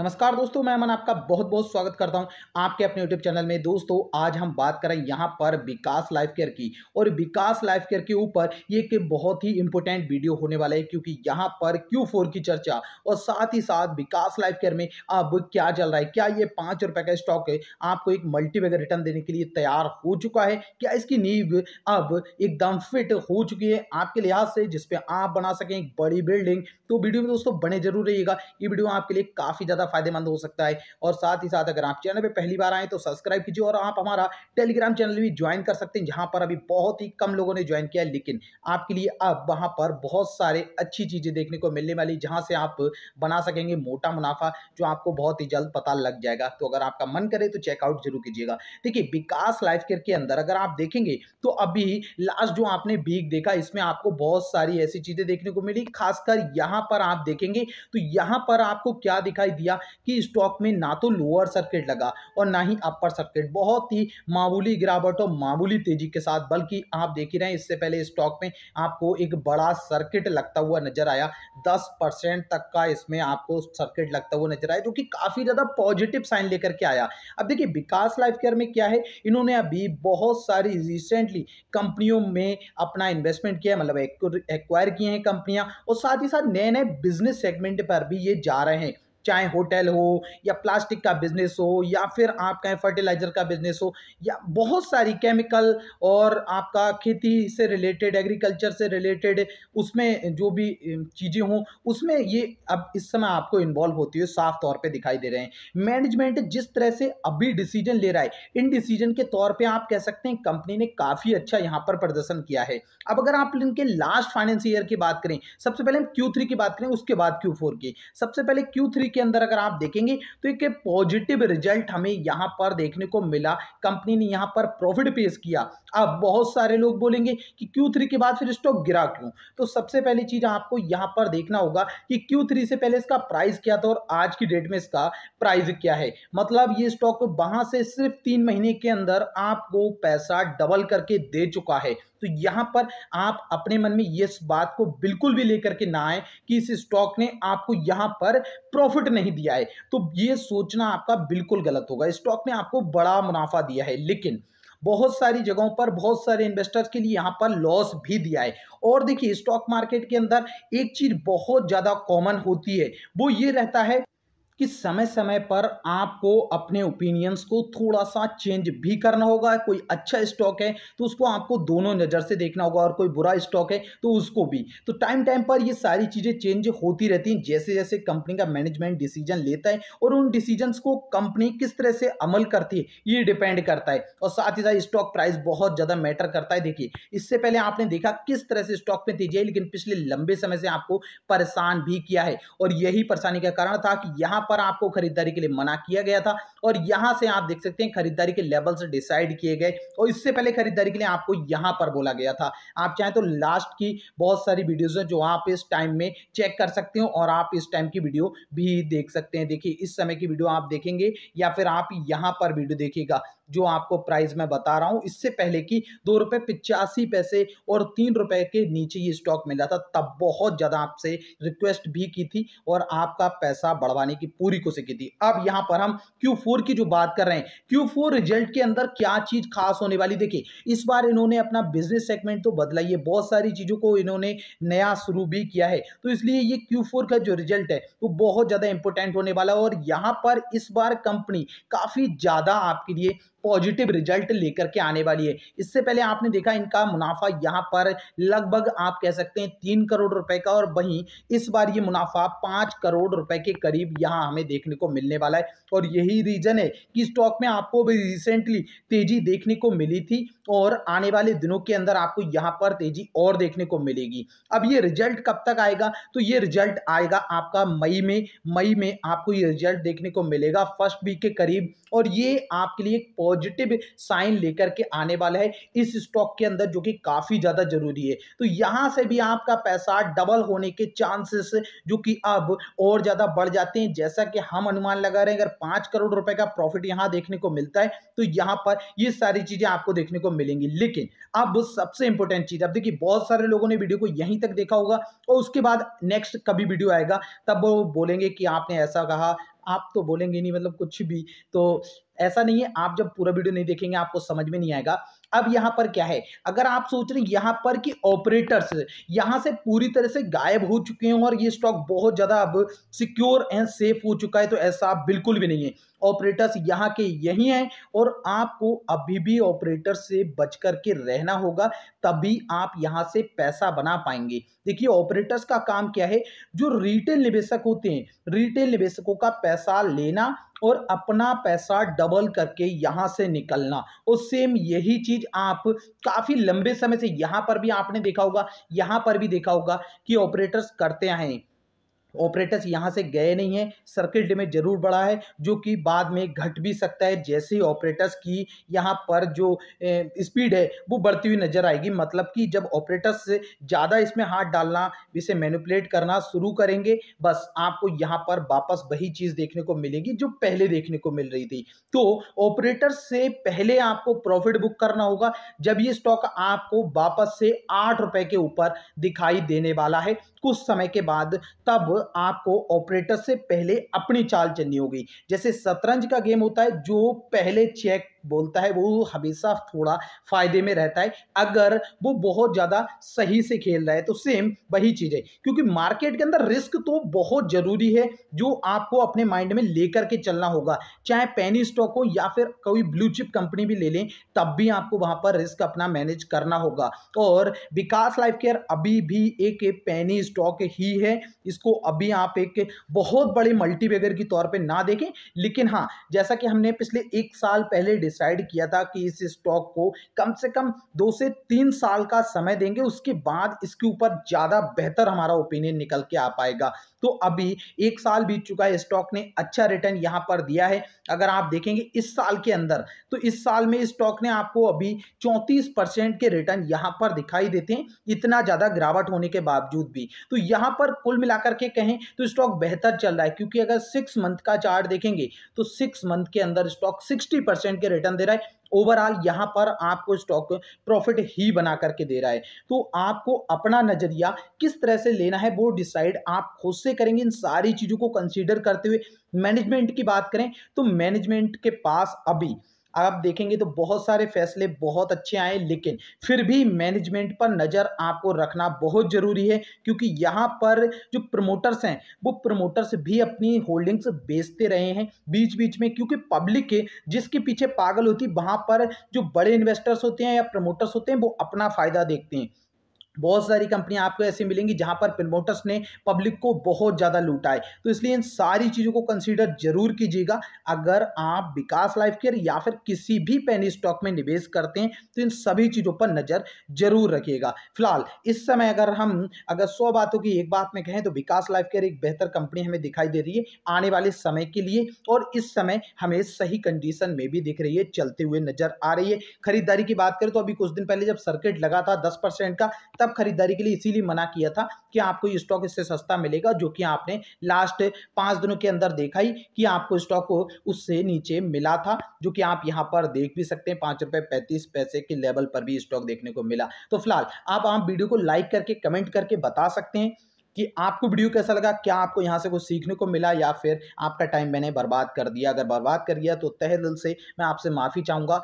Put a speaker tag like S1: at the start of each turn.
S1: नमस्कार दोस्तों मैं अमन आपका बहुत बहुत स्वागत करता हूं आपके अपने यूट्यूब चैनल में दोस्तों आज हम बात करें यहां पर विकास लाइफ केयर की और विकास लाइफ केयर के ऊपर ये एक बहुत ही इंपॉर्टेंट वीडियो होने वाला है क्योंकि यहां पर क्यू फोर की चर्चा और साथ ही साथ विकास लाइफ केयर में अब क्या चल रहा है क्या ये पाँच रुपये का स्टॉक आपको एक मल्टीबैग रिटर्न देने के लिए तैयार हो चुका है क्या इसकी नींव अब एकदम फिट हो चुकी है आपके लिहाज से जिसपे आप बना सकें एक बड़ी बिल्डिंग तो वीडियो में दोस्तों बने जरूर रहिएगा ये वीडियो आपके लिए काफ़ी ज़्यादा ज़्यादा फायदेमंद हो सकता है और साथ ही साथ अगर आप चैनल पर पहली बार आए तो सब्सक्राइब कीजिए और आप हमारा टेलीग्राम चैनल भी ज्वाइन कर सकते हैं जहाँ पर अभी बहुत ही कम लोगों ने ज्वाइन किया है लेकिन आपके लिए अब वहाँ पर बहुत सारे अच्छी चीज़ें देखने को मिलने वाली जहाँ से आप बना सकेंगे मोटा मुनाफा जो आपको बहुत ही जल्द पता लग जाएगा तो अगर आपका मन करे तो चेकआउट जरूर कीजिएगा देखिए विकास लाइफ केयर के अंदर अगर आप देखेंगे तो अभी लास्ट जो आपने बीक देखा इसमें आपको बहुत सारी ऐसी चीज़ें देखने को मिली खासकर यहां पर आप देखेंगे तो यहां पर आपको क्या दिखाई दिया लगा कि स्टॉक में ना तो लोअर सर्किट लगा और ना ही अपर सर्किट बहुत ही मामूली गिरावट और मामूली तेजी के साथ बल्कि आप देख ही रहे हैं इससे पहले स्टॉक में आपको एक बड़ा सर्किट लगता हुआ नजर आया दस तक का इसमें आपको सर्किट लगता हुआ नजर आया जो कि काफ़ी ज़्यादा पॉजिटिव साइन लेकर के आया अब देखिए विकास लाइफ केयर में क्या है इन्होंने अभी बहुत सारी रिसेंटली कंपनियों में अपना इन्वेस्टमेंट किया मतलब एक्वायर किए हैं कंपनियां और साथ ही साथ नए नए बिजनेस सेगमेंट पर भी ये जा रहे हैं चाहे होटल हो या प्लास्टिक का बिजनेस हो या फिर आपका फर्टिलाइज़र का बिजनेस हो या बहुत सारी केमिकल और आपका खेती से रिलेटेड एग्रीकल्चर से रिलेटेड उसमें जो भी चीज़ें हों उसमें ये अब इस समय आपको इन्वॉल्व होती है साफ तौर पर दिखाई दे रहे हैं मैनेजमेंट जिस तरह से अभी डिसीजन ले रहा है इन डिसीजन के तौर पर आप कह सकते हैं कंपनी ने काफ़ी अच्छा यहाँ पर प्रदर्शन किया है अब अगर आप इनके लास्ट फाइनेंस ईयर की बात करें सबसे पहले हम Q3 की बात करें उसके बाद Q4 की सबसे पहले Q3 के के अंदर अगर आप देखेंगे तो एक पॉजिटिव रिजल्ट हमें यहाँ पर देखने को मिला कंपनी ने यहाँ पर प्रॉफिट पेश किया अब बहुत सारे लोग बोलेंगे कि क्यू के बाद फिर स्टॉक गिरा क्यों तो सबसे पहली चीज आपको यहाँ पर देखना होगा कि क्यू से पहले इसका प्राइस क्या था और आज की डेट में इसका प्राइस क्या है मतलब ये स्टॉक वहां से सिर्फ तीन महीने के अंदर आपको पैसा डबल करके दे चुका है तो यहां पर आप अपने मन में इस बात को बिल्कुल भी लेकर के ना आए कि इस स्टॉक ने आपको यहां पर प्रॉफिट नहीं दिया है तो ये सोचना आपका बिल्कुल गलत होगा स्टॉक ने आपको बड़ा मुनाफा दिया है लेकिन बहुत सारी जगहों पर बहुत सारे इन्वेस्टर्स के लिए यहाँ पर लॉस भी दिया है और देखिए स्टॉक मार्केट के अंदर एक चीज़ बहुत ज़्यादा कॉमन होती है वो ये रहता है कि समय समय पर आपको अपने ओपिनियंस को थोड़ा सा चेंज भी करना होगा कोई अच्छा स्टॉक है तो उसको आपको दोनों नज़र से देखना होगा और कोई बुरा स्टॉक है तो उसको भी तो टाइम टाइम पर ये सारी चीज़ें चेंज होती रहती हैं जैसे जैसे कंपनी का मैनेजमेंट डिसीजन लेता है और उन डिसीजन्स को कंपनी किस तरह से अमल करती है ये डिपेंड करता है और साथ ही साथ स्टॉक प्राइस बहुत ज़्यादा मैटर करता है देखिए इससे पहले आपने देखा किस तरह से स्टॉक में तेजी है लेकिन पिछले लंबे समय से आपको परेशान भी किया है और यही परेशानी का कारण था कि यहाँ पर आपको खरीदारी के लिए मना किया गया था और यहां से आप देख सकते हैं खरीदारी के लेवल्स डिसाइड किए गए और इससे पहले खरीदारी के लिए आपको यहां पर बोला गया था आप चाहें तो लास्ट की बहुत सारी वीडियोज है जो आप इस टाइम में चेक कर सकते हो और आप इस टाइम की वीडियो भी देख सकते हैं देखिए इस समय की वीडियो आप देखेंगे या फिर आप यहां पर वीडियो देखिएगा जो आपको प्राइस मैं बता रहा हूँ इससे पहले कि दो रुपये पिचासी पैसे और तीन रुपये के नीचे ये स्टॉक मिल जाता तब बहुत ज़्यादा आपसे रिक्वेस्ट भी की थी और आपका पैसा बढ़वाने की पूरी कोशिश की थी अब यहाँ पर हम Q4 की जो बात कर रहे हैं Q4 रिजल्ट के अंदर क्या चीज़ खास होने वाली देखिए इस बार इन्होंने अपना बिजनेस सेगमेंट तो बदला ये है बहुत सारी चीज़ों को इन्होंने नया शुरू भी किया है तो इसलिए ये क्यू का जो रिजल्ट है वो बहुत ज़्यादा इंपॉर्टेंट होने वाला है और यहाँ पर इस बार कंपनी काफ़ी ज़्यादा आपके लिए पॉजिटिव रिजल्ट लेकर के आने वाली है इससे पहले आपने देखा इनका मुनाफा यहाँ पर लगभग आप कह सकते हैं तीन करोड़ रुपए का और वहीं इस बार ये मुनाफा पाँच करोड़ रुपए के करीब यहाँ हमें देखने को मिलने वाला है और यही रीजन है कि स्टॉक में आपको भी रिसेंटली तेजी देखने को मिली थी और आने वाले दिनों के अंदर आपको यहाँ पर तेजी और देखने को मिलेगी अब ये रिजल्ट कब तक आएगा तो ये रिजल्ट आएगा आपका मई में मई में आपको ये रिजल्ट देखने को मिलेगा फर्स्ट वीक के करीब और ये आपके लिए एक पॉजिटिव साइन लेकर के आने वाला है इस स्टॉक के अंदर जो कि काफ़ी ज़्यादा जरूरी है तो यहां से भी आपका पैसा डबल होने के चांसेस जो कि अब और ज़्यादा बढ़ जाते हैं जैसा कि हम अनुमान लगा रहे हैं अगर पांच करोड़ रुपए का प्रॉफिट यहां देखने को मिलता है तो यहां पर ये सारी चीज़ें आपको देखने को मिलेंगी लेकिन अब सबसे इंपॉर्टेंट चीज़ अब देखिए बहुत सारे लोगों ने वीडियो को यहीं तक देखा होगा और उसके बाद नेक्स्ट कभी वीडियो आएगा तब वो बोलेंगे कि आपने ऐसा कहा आप तो बोलेंगे नहीं मतलब कुछ भी तो ऐसा नहीं है आप जब पूरा वीडियो नहीं देखेंगे आपको समझ में नहीं आएगा अब यहाँ पर क्या है अगर आप सोच रहे हैं यहाँ पर कि ऑपरेटर्स यहाँ से पूरी तरह से गायब हो चुके हैं और ये स्टॉक बहुत ज़्यादा अब सिक्योर एंड सेफ हो चुका है तो ऐसा बिल्कुल भी नहीं है ऑपरेटर्स यहाँ के यही हैं और आपको अभी भी ऑपरेटर से बच करके रहना होगा तभी आप यहाँ से पैसा बना पाएंगे देखिए ऑपरेटर्स का काम क्या है जो रिटेल निवेशक होते हैं रिटेल निवेशकों का पैसा लेना और अपना पैसा डबल करके यहाँ से निकलना और सेम यही चीज आप काफी लंबे समय से यहाँ पर भी आपने देखा होगा यहाँ पर भी देखा होगा कि ऑपरेटर्स करते हैं ऑपरेटर्स यहाँ से गए नहीं हैं सर्किट में जरूर बढ़ा है जो कि बाद में घट भी सकता है जैसे ही ऑपरेटर्स की यहाँ पर जो स्पीड है वो बढ़ती हुई नजर आएगी मतलब कि जब ऑपरेटर्स ज़्यादा इसमें हाथ डालना इसे मैनिपुलेट करना शुरू करेंगे बस आपको यहाँ पर वापस वही चीज़ देखने को मिलेगी जो पहले देखने को मिल रही थी तो ऑपरेटर्स से पहले आपको प्रॉफिट बुक करना होगा जब ये स्टॉक आपको वापस से आठ रुपए के ऊपर दिखाई देने वाला है कुछ समय के बाद तब आपको ऑपरेटर से पहले अपनी चाल चलनी होगी जैसे शतरंज का गेम होता है जो पहले चेक बोलता है वो हमेशा थोड़ा फायदे में रहता है अगर वो बहुत ज़्यादा सही से खेल रहा है तो सेम वही चीज़ है क्योंकि मार्केट के अंदर रिस्क तो बहुत ज़रूरी है जो आपको अपने माइंड में लेकर के चलना होगा चाहे पेनी स्टॉक हो या फिर कोई ब्लू चिप कंपनी भी ले लें तब भी आपको वहां पर रिस्क अपना मैनेज करना होगा और विकास लाइफ केयर अभी भी एक पेनी स्टॉक ही है इसको अभी आप एक बहुत बड़े मल्टीबेगर की तौर पर ना देखें लेकिन हाँ जैसा कि हमने पिछले एक साल पहले डिसाइड किया था कि इस स्टॉक को कम से कम दो से तीन साल का समय देंगे उसके बाद इसके ऊपर ज़्यादा बेहतर हमारा ओपिनियन निकल के आ पाएगा तो अभी एक साल बीत चुका है स्टॉक ने अच्छा रिटर्न यहां पर दिया है अगर आप देखेंगे इस साल के अंदर तो इस साल में स्टॉक ने आपको अभी चौंतीस के रिटर्न यहां पर दिखाई देते हैं इतना ज़्यादा गिरावट होने के बावजूद भी तो यहां पर कुल मिलाकर के कहें तो स्टॉक बेहतर चल रहा है क्योंकि अगर सिक्स मंथ का चार्ट देखेंगे तो सिक्स मंथ के अंदर स्टॉक सिक्सटी परसेंट के रिटर्न दे रहा है ओवरऑल यहाँ पर आपको स्टॉक प्रॉफिट ही बना करके दे रहा है तो आपको अपना नज़रिया किस तरह से लेना है वो डिसाइड आप खुद से करेंगे इन सारी चीज़ों को कंसीडर करते हुए मैनेजमेंट की बात करें तो मैनेजमेंट के पास अभी आप देखेंगे तो बहुत सारे फैसले बहुत अच्छे आए लेकिन फिर भी मैनेजमेंट पर नज़र आपको रखना बहुत ज़रूरी है क्योंकि यहां पर जो प्रमोटर्स हैं वो प्रमोटर्स भी अपनी होल्डिंग्स बेचते रहे हैं बीच बीच में क्योंकि पब्लिक के जिसके पीछे पागल होती वहां पर जो बड़े इन्वेस्टर्स होते हैं या प्रमोटर्स होते हैं वो अपना फ़ायदा देखते हैं बहुत सारी कंपनियां आपको ऐसी मिलेंगी जहां पर प्रमोटर्स ने पब्लिक को बहुत ज़्यादा लूटा है तो इसलिए इन सारी चीज़ों को कंसीडर जरूर कीजिएगा अगर आप विकास लाइफ केयर या फिर किसी भी पेनी स्टॉक में निवेश करते हैं तो इन सभी चीज़ों पर नज़र जरूर रखिएगा फिलहाल इस समय अगर हम अगर सौ बातों की एक बात में कहें तो विकास लाइफ केयर एक बेहतर कंपनी हमें दिखाई दे रही है आने वाले समय के लिए और इस समय हमें सही कंडीशन में भी दिख रही है चलते हुए नजर आ रही है खरीदारी की बात करें तो अभी कुछ दिन पहले जब सर्किट लगा था दस का तब तब खरीदारी के लिए इसीलिए मना किया था कि आपको ये स्टॉक इससे सस्ता मिलेगा जो कि आपने लास्ट पाँच दिनों के अंदर देखा ही कि आपको स्टॉक को उससे नीचे मिला था जो कि आप यहाँ पर देख भी सकते हैं पाँच रुपये पैंतीस पैसे के लेवल पर भी स्टॉक देखने को मिला तो फिलहाल आप आप वीडियो को लाइक करके कमेंट करके बता सकते हैं कि आपको वीडियो कैसा लगा क्या आपको यहाँ से कुछ सीखने को मिला या फिर आपका टाइम मैंने बर्बाद कर दिया अगर बर्बाद कर दिया तो तह दिल से मैं आपसे माफ़ी चाहूँगा